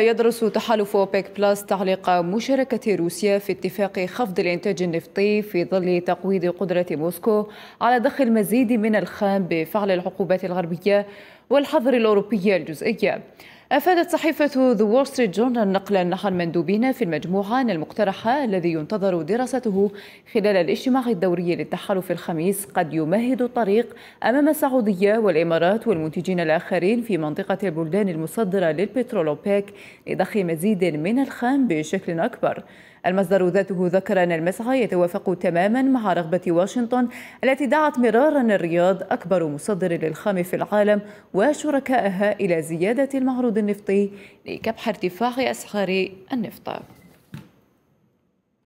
يدرس تحالف أوبيك بلس تعليق مشاركة روسيا في اتفاق خفض الإنتاج النفطي في ظل تقويض قدرة موسكو على ضخ المزيد من الخام بفعل العقوبات الغربية والحظر الأوروبية الجزئية أفادت صحيفة The Wall Street Journal نقلا نحو مندوبين في المجموعة أن المقترح الذي ينتظر دراسته خلال الاجتماع الدوري للتحالف الخميس قد يمهد الطريق أمام السعودية والإمارات والمنتجين الآخرين في منطقة البلدان المصدرة للبترول أوبيك لضخ مزيد من الخام بشكل أكبر المصدر ذاته ذكر أن المسعى يتوافق تماما مع رغبة واشنطن التي دعت مرارا الرياض أكبر مصدر للخام في العالم وشركائها إلى زيادة المعروض النفطي لكبح ارتفاع أسعار النفط